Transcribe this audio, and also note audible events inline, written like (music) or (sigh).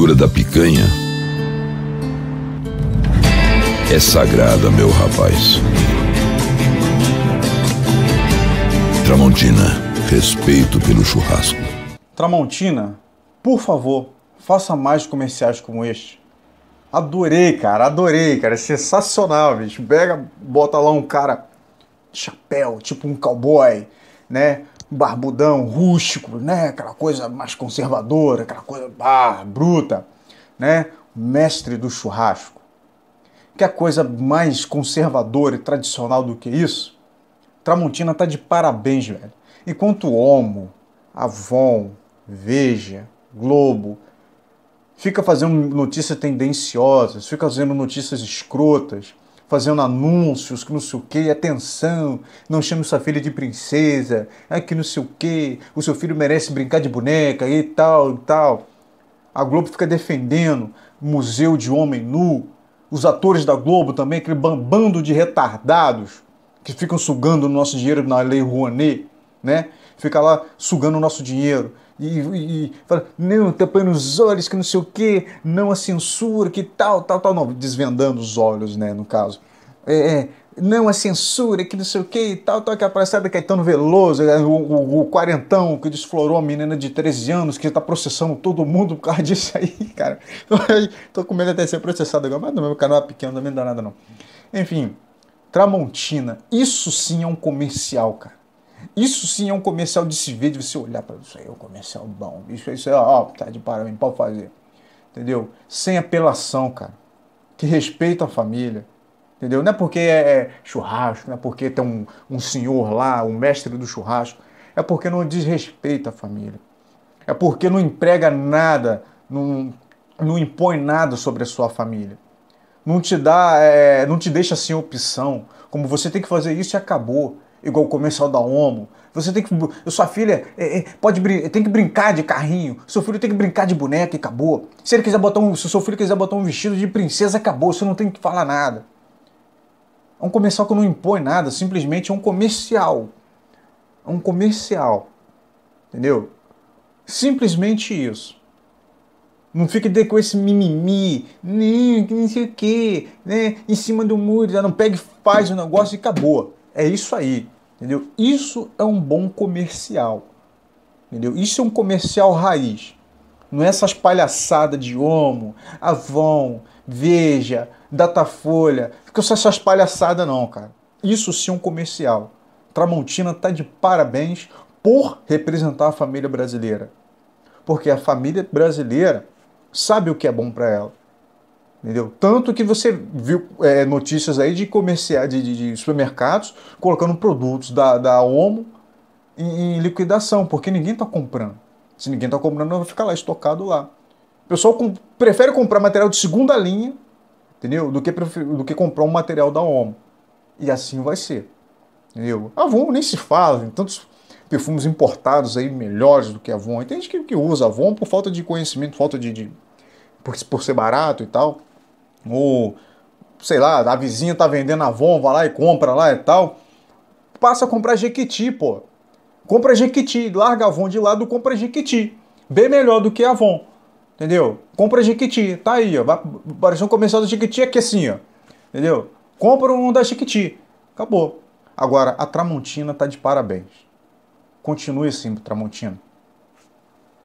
cultura da picanha é sagrada, meu rapaz. Tramontina, respeito pelo churrasco. Tramontina, por favor, faça mais comerciais como este. Adorei, cara, adorei, cara, é sensacional, bicho. Pega, bota lá um cara chapéu, tipo um cowboy, né? barbudão, rústico, né? Aquela coisa mais conservadora, aquela coisa bah, bruta, né? Mestre do churrasco. Que é coisa mais conservadora e tradicional do que isso? Tramontina tá de parabéns, velho. Enquanto Omo, Avon, Veja, Globo, fica fazendo notícias tendenciosas, fica fazendo notícias escrotas, fazendo anúncios, que não sei o que, atenção, não chame sua filha de princesa, é que não sei o que, o seu filho merece brincar de boneca e tal e tal. A Globo fica defendendo museu de homem nu, os atores da Globo também, aquele bando de retardados que ficam sugando o nosso dinheiro na Lei Rouanet, né? ficar lá sugando o nosso dinheiro. E, e, e fala, não, tapando tá os olhos, que não sei o quê, não a censura, que tal, tal, tal. Não, desvendando os olhos, né, no caso. É, é, não a censura, que não sei o que e tal, tal, que a palhaçada Caetano Veloso, é, o, o, o, quarentão que desflorou a menina de 13 anos, que está processando todo mundo por causa disso aí, (laughs) cara. Tô com medo até de ser processado agora, mas no meu canal é pequeno, também não é dá nada não. Enfim, Tramontina, isso sim é um comercial, cara. Isso sim é um comercial de se ver, de você olhar para isso aí, é um comercial bom. Isso, isso é, ó, tá de parabéns, pode fazer. Entendeu? Sem apelação, cara. Que respeita a família. Entendeu? Não é porque é, é churrasco, não é porque tem um, um senhor lá, um mestre do churrasco. É porque não desrespeita a família. É porque não emprega nada, não, não impõe nada sobre a sua família não te dá, é, não te deixa sem opção, como você tem que fazer isso e acabou igual o comercial da Omo. Você tem que. Sua filha é, é, pode tem que brincar de carrinho. Seu filho tem que brincar de boneca e acabou. Se ele quiser botar um. Se seu filho quiser botar um vestido de princesa, acabou. Você não tem que falar nada. É um comercial que não impõe nada, simplesmente é um comercial. É um comercial. Entendeu? Simplesmente isso. Não fique com esse mimimi, nem, nem sei o que, né? Em cima do muro, já não pegue, e faz o negócio e acabou é isso aí, entendeu? Isso é um bom comercial, entendeu? Isso é um comercial raiz. Não é essas palhaçadas de Homo, Avon, Veja, Datafolha. Fica só essas palhaçadas não, cara. Isso sim é um comercial. Tramontina tá de parabéns por representar a família brasileira. Porque a família brasileira sabe o que é bom para ela. Entendeu? Tanto que você viu é, notícias aí de comerciais, de, de, de, supermercados colocando produtos da, da OMO em, em liquidação, porque ninguém está comprando. Se ninguém está comprando, vai ficar lá estocado lá. O pessoal com, prefere comprar material de segunda linha, entendeu? Do que, do que comprar um material da OMO. E assim vai ser. Entendeu? A Avon nem se fala, tem tantos perfumes importados aí melhores do que a Avon. tem gente que, que usa a Avon por falta de conhecimento, falta de, de por, por ser barato e tal ou sei lá, a vizinha tá vendendo a Avon, vai lá e compra lá e tal, passa a comprar Jequiti, pô. Compra Jequiti, larga a Avon de lado, compra Jequiti. Bem melhor do que a Avon. Entendeu? Compra Jequiti, tá aí, ó. Apareceu um comercial da Jequiti aqui assim, ó. Entendeu? Compra um da Jequiti. Acabou. Agora, a Tramontina tá de parabéns. Continue assim, Tramontina.